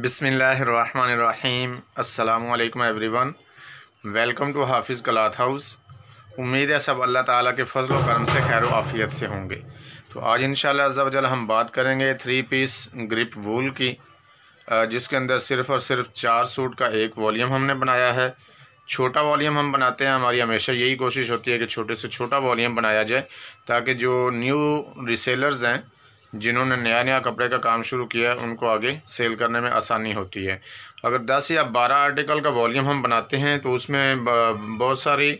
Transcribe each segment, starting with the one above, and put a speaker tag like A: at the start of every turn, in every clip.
A: बिसमीम् अल्लाम one welcome to हाफिज़ कलाथ house उम्मीद है सब अल्लाह ताला के फजल करम से खैर आफ़ियत से होंगे तो आज इन शजल हम बात करेंगे थ्री पीस ग्रिप वूल की जिसके अंदर सिर्फ़ और सिर्फ चार सूट का एक वॉल्यूम हमने बनाया है छोटा वॉल्यूम हम बनाते हैं हमारी हमेशा यही कोशिश होती है कि छोटे से छोटा वॉल्यूम बनाया जाए ताकि जो न्यू रिसेलर्स हैं जिन्होंने नया नया कपड़े का काम शुरू किया है उनको आगे सेल करने में आसानी होती है अगर 10 या 12 आर्टिकल का वॉल्यूम हम बनाते हैं तो उसमें बहुत सारी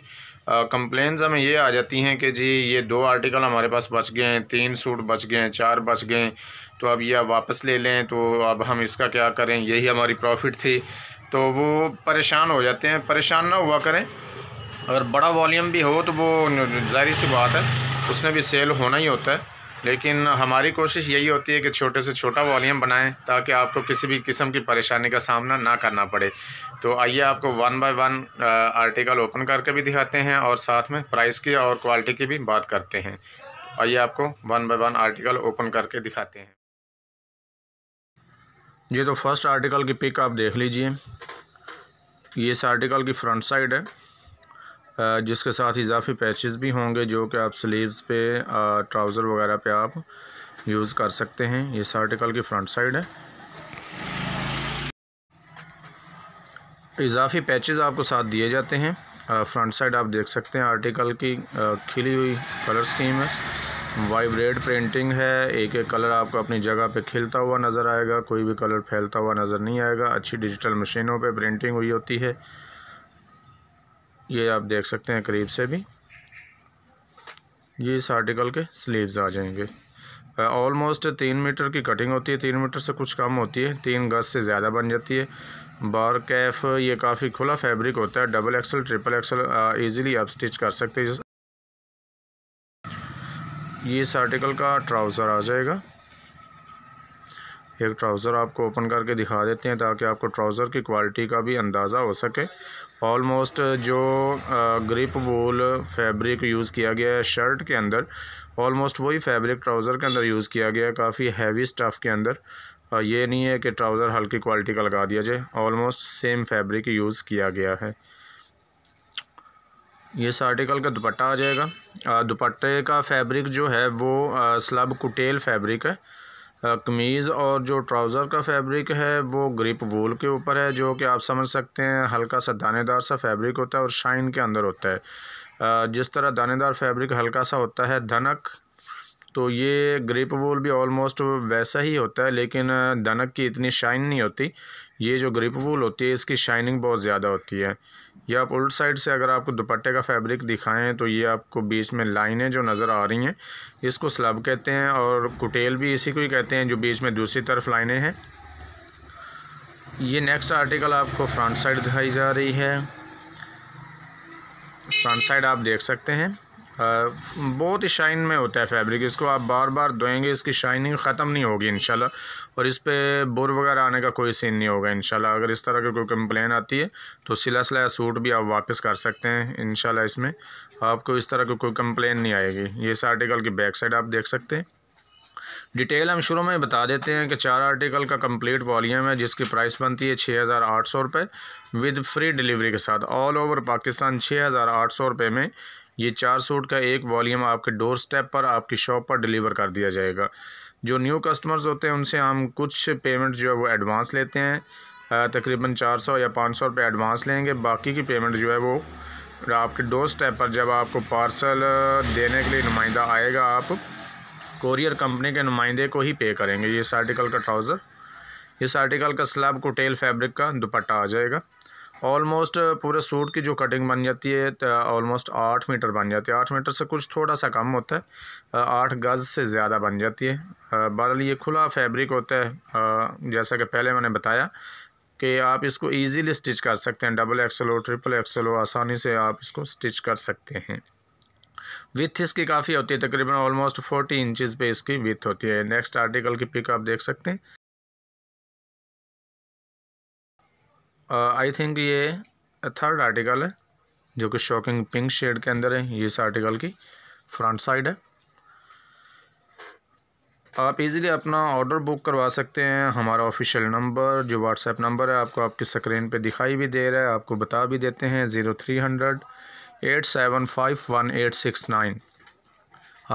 A: कंप्लेंस हमें ये आ जाती हैं कि जी ये दो आर्टिकल हमारे पास बच गए हैं तीन सूट बच गए हैं चार बच गए तो अब ये वापस ले लें तो अब हम इसका क्या करें यही हमारी प्रॉफिट थी तो वो परेशान हो जाते हैं परेशान ना हुआ करें अगर बड़ा वॉल्यूम भी हो तो वो जाहिर सी बात है उसमें भी सेल होना ही होता है लेकिन हमारी कोशिश यही होती है कि छोटे से छोटा वॉल्यूम बनाएं ताकि आपको किसी भी किस्म की परेशानी का सामना ना करना पड़े तो आइए आपको one by one article open करके भी दिखाते हैं और साथ में प्राइस की और क्वालिटी की भी बात करते हैं आइए आपको one by one article open करके दिखाते हैं ये तो फर्स्ट आर्टिकल की पिक आप देख लीजिए ये इस आर्टिकल की फ्रंट साइड है जिसके साथ इजाफी पैचेस भी होंगे जो कि आप स्लीव्स पे ट्राउज़र वगैरह पे आप यूज़ कर सकते हैं ये आर्टिकल की फ्रंट साइड है इजाफी पैचेस आपको साथ दिए जाते हैं फ्रंट साइड आप देख सकते हैं आर्टिकल की खिली हुई कलर स्कीम है वाइब्रेट प्रिंटिंग है एक एक कलर आपको अपनी जगह पे खिलता हुआ नज़र आएगा कोई भी कलर फैलता हुआ नज़र नहीं आएगा अच्छी डिजिटल मशीनों पे प्रिंटिंग हुई होती है ये आप देख सकते हैं करीब से भी ये इस आर्टिकल के स्लीव्स आ जाएंगे ऑलमोस्ट तीन मीटर की कटिंग होती है तीन मीटर से कुछ कम होती है तीन गज से ज़्यादा बन जाती है बार कैफ ये काफ़ी खुला फैब्रिक होता है double XL triple XL easily आप स्टिच कर सकते हैं ये इस आर्टिकल का ट्राउज़र आ जाएगा एक ट्राउज़र आपको ओपन करके दिखा देते हैं ताकि आपको ट्राउज़र की क्वालिटी का भी अंदाज़ा हो सके ऑलमोस्ट जो ग्रिप वूल फैब्रिक यूज़ किया गया है शर्ट के अंदर ऑलमोस्ट वही फैब्रिक ट्राउज़र के अंदर यूज़ किया गया है काफ़ी हैवी स्टफ़ के अंदर ये नहीं है कि ट्राउज़र हल्की क्वालिटी का लगा दिया जाए ऑलमोस्ट सेम फैब्रिक यूज़ किया गया है ये इस आर्टिकल का दुपट्टा आ जाएगा दुपट्टे का फैब्रिक जो है वो स्लब कुटेल फैब्रिक है कमीज़ और जो ट्राउज़र का फैब्रिक है वो ग्रिप वूल के ऊपर है जो कि आप समझ सकते हैं हल्का सा दानेदार सा फैब्रिक होता है और शाइन के अंदर होता है जिस तरह दानेदार फैब्रिक हल्का सा होता है धनक तो ये ग्रेप वूल भी ऑलमोस्ट वैसा ही होता है लेकिन दनक की इतनी शाइन नहीं होती ये जो ग्रिप वूल होती है इसकी शाइनिंग बहुत ज़्यादा होती है ये आप उल्ट साइड से अगर आपको दुपट्टे का फैब्रिक दिखाएं तो ये आपको बीच में लाइनें जो नज़र आ रही हैं इसको स्लब कहते हैं और कुटेल भी इसी को ही कहते हैं जो बीच में दूसरी तरफ लाइनें हैं ये नेक्स्ट आर्टिकल आपको फ्रंट साइड दिखाई जा रही है फ्रंट साइड आप देख सकते हैं बहुत ही शाइन में होता है फैब्रिक इसको आप बार बार धोएंगे इसकी शाइनिंग ख़त्म नहीं होगी इन और इस पर बुर वगैरह आने का कोई सीन नहीं होगा इन अगर इस तरह की कोई कंप्लेन आती है तो सिला सिला सूट भी आप वापस कर सकते हैं इन इसमें आपको इस तरह की कोई कंप्लेन नहीं आएगी ये इस आर्टिकल की बैक साइड आप देख सकते हैं डिटेल हम शुरू में बता देते हैं कि चार आर्टिकल का कंप्लीट वॉल्यूम है जिसकी प्राइस बनती है छः हज़ार आठ सौ रुपये विद फ्री डिलीवरी के साथ ऑल ओवर पाकिस्तान छः हज़ार आठ सौ रुपये में ये चार सूट का एक वॉल्यूम आपके डोर स्टेप पर आपकी शॉप पर डिलीवर कर दिया जाएगा जो न्यू कस्टमर्स होते हैं उनसे हम कुछ पेमेंट जो है वो एडवांस लेते हैं तकरीबन चार सौ या पाँच सौ रुपये एडवांस लेंगे बाकी की पेमेंट जो है वो आपके डोर स्टेप पर जब आपको पार्सल देने के लिए नुमाइंदा आएगा आप कोरियर कंपनी के नुमाइंदे को ही पे करेंगे ये इस आर्टिकल का ट्राउज़र इस आर्टिकल का स्लब को टेल फैब्रिक का दुपट्टा आ जाएगा ऑलमोस्ट uh, पूरे सूट की जो कटिंग बन जाती है ऑलमोस्ट आठ मीटर बन जाती है आठ मीटर से कुछ थोड़ा सा कम होता है आठ गज़ से ज़्यादा बन जाती है बहरहाल ये खुला फैब्रिक होता है जैसा कि पहले मैंने बताया कि आप इसको ईजीली स्टिच कर सकते हैं डबल एक्सल हो ट्रिपल एक्सल हो आसानी से आप इसको स्टिच कर सकते हैं विथ इसकी काफ़ी होती है तकरीबन ऑलमोस्ट फोर्टी इंचज़ पर इसकी विथ होती है नेक्स्ट आर्टिकल की पिक आप देख सकते हैं आई थिंक ये थर्ड आर्टिकल है जो कि शॉकिंग पिंक शेड के अंदर है ये इस आर्टिकल की फ्रंट साइड है आप इजीली अपना ऑर्डर बुक करवा सकते हैं हमारा ऑफिशियल नंबर जो व्हाट्सएप नंबर है आपको आपकी स्क्रीन पे दिखाई भी दे रहा है आपको बता भी देते हैं zero three hundred eight seven five one eight six nine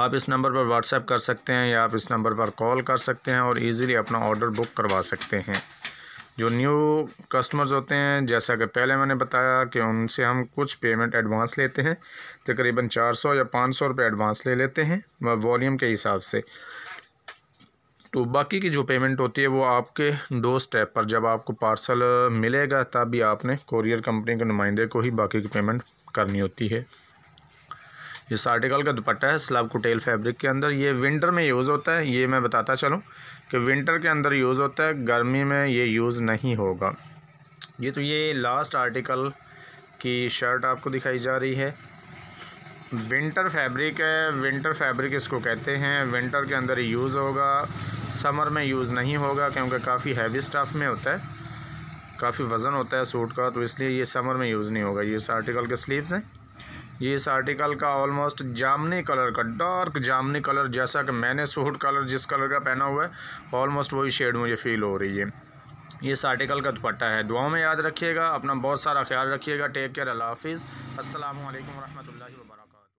A: आप इस नंबर पर व्हाट्सएप कर सकते हैं या आप इस नंबर पर कॉल कर सकते हैं और इजीली अपना ऑर्डर बुक करवा सकते हैं जो न्यू कस्टमर्स होते हैं जैसा कि पहले मैंने बताया कि उनसे हम कुछ पेमेंट एडवांस लेते हैं तकरीबन चार सौ या पाँच सौ रुपये एडवांस ले लेते हैं वॉल्यूम के हिसाब से तो बाकी की जो पेमेंट होती है वो आपके दो स्टेप पर जब आपको पार्सल मिलेगा तब भी आपने कोरियर कंपनी के नुमाइंदे को ही बाकी की पेमेंट करनी होती है इस आर्टिकल का दुपट्टा है स्लब कुटेल फैब्रिक के अंदर ये विंटर में यूज़ होता है ये मैं बताता चलूँ कि विंटर के अंदर यूज़ होता है गर्मी में ये यूज़ नहीं होगा ये तो ये लास्ट आर्टिकल की शर्ट आपको दिखाई जा रही है विंटर फैब्रिक है विंटर फैब्रिक इसको कहते हैं विंटर के अंदर यूज़ होगा समर में यूज़ नहीं होगा क्योंकि काफ़ी हैवी स्टाफ में होता है काफ़ी वज़न होता है सूट का तो इसलिए ये समर में यूज़ नहीं होगा ये इस आर्टिकल के स्लीव्स हैं ये इस आर्टिकल का ऑलमोस्ट जामनी कलर का डार्क जामनी कलर जैसा कि मैंने सूट कलर जिस कलर का पहना हुआ है ऑलमोस्ट वही शेड मुझे फ़ील हो रही है ये इस आर्टिकल का दुपट्टा है दुआओं में याद रखिएगा अपना बहुत सारा ख्याल रखिएगा टेक केयर अल्लाह हाफिज़ असल वरहमल वर्क